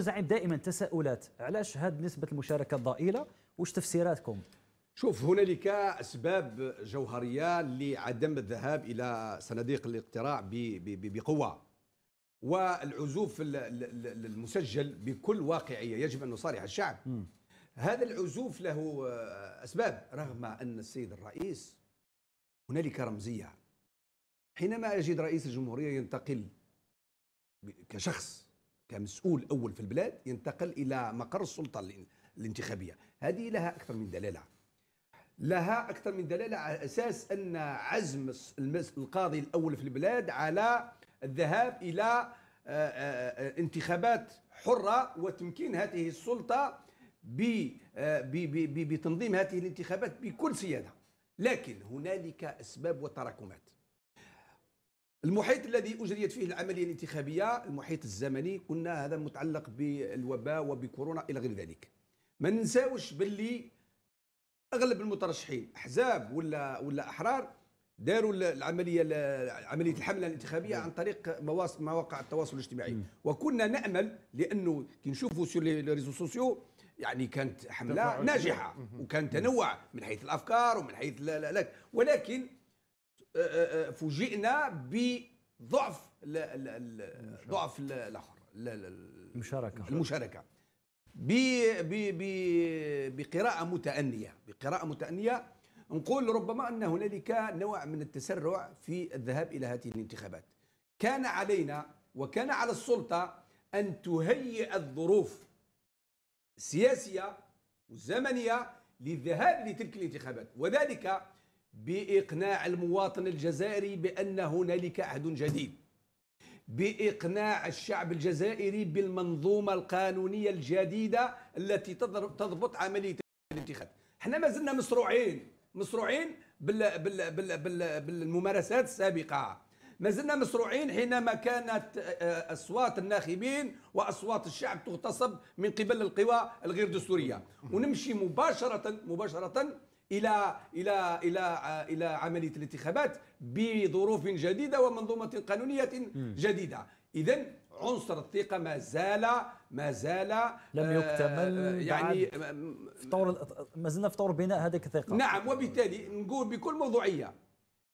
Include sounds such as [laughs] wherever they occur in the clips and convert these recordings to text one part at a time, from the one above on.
زعيم دائما تساؤلات علاش هذه نسبه المشاركه الضئيله واش تفسيراتكم شوف هنالك اسباب جوهريه لعدم الذهاب الى صناديق الاقتراع بقوه والعزوف المسجل بكل واقعيه يجب ان نصارح الشعب م. هذا العزوف له اسباب رغم ان السيد الرئيس هنالك رمزيه حينما يجد رئيس الجمهوريه ينتقل كشخص كمسؤول اول في البلاد ينتقل الى مقر السلطه الانتخابيه هذه لها اكثر من دلاله لها اكثر من دلاله على اساس ان عزم القاضي الاول في البلاد على الذهاب الى آه، آه، انتخابات حره وتمكين هذه السلطه آه، بتنظيم هذه الانتخابات بكل سياده لكن هنالك اسباب وتراكمات المحيط الذي اجريت فيه العمليه الانتخابيه المحيط الزمني قلنا هذا متعلق بالوباء وبكورونا الى غير ذلك ما ننساوش باللي اغلب المترشحين احزاب ولا ولا احرار داروا العمليه عمليه الحمله الانتخابيه عن طريق مواقع التواصل الاجتماعي وكنا نامل لانه كي نشوفوا سو لي ريزو سوسيو يعني كانت حمله ناجحه وكان تنوع من حيث الافكار ومن حيث لا لا لا ولكن فوجئنا بضعف ضعف الاخر المشاركه المشاركه بقراءه متأنية بقراءة متأنية نقول ربما أن هنالك نوع من التسرع في الذهاب إلى هذه الانتخابات كان علينا وكان على السلطة أن تهيئ الظروف السياسية والزمنية للذهاب لتلك الانتخابات وذلك باقناع المواطن الجزائري بان هنالك عهد جديد باقناع الشعب الجزائري بالمنظومه القانونيه الجديده التي تضبط عمليه الانتخاب احنا ما زلنا مسروعين مسروعين بال بال بال بال بالممارسات السابقه ما زلنا مسروعين حينما كانت اصوات الناخبين واصوات الشعب تغتصب من قبل القوى الغير دستوريه [laughs] ونمشي مباشره مباشره الى الى الى الى عمليه الانتخابات بظروف جديده ومنظومه قانونيه جديده اذا عنصر الثقه ما زال ما زال لم آه، يكتمل آه، يعني آه، في طور ما زلنا في طور بناء هذيك الثقه نعم وبالتالي نقول بكل موضوعيه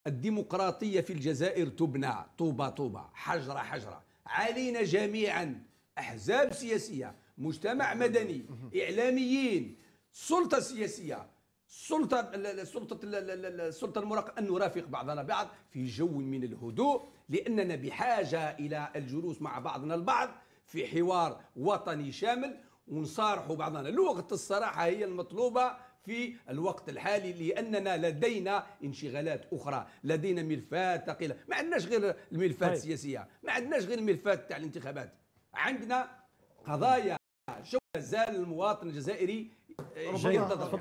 الديمقراطيه في الجزائر تبنى طوبه طوبه حجره حجره علينا جميعا احزاب سياسيه مجتمع مدني اعلاميين سلطه سياسيه السلطه السلطه السلطه المراقبه ان نرافق بعضنا بعض في جو من الهدوء لاننا بحاجه الى الجلوس مع بعضنا البعض في حوار وطني شامل ونصارحوا بعضنا لغه الصراحه هي المطلوبه في الوقت الحالي لاننا لدينا انشغالات اخرى لدينا ملفات ثقيله ما عندناش غير الملفات طيب. السياسيه ما عندناش غير الملفات تاع الانتخابات عندنا قضايا شو مازال المواطن الجزائري آه، ينتظر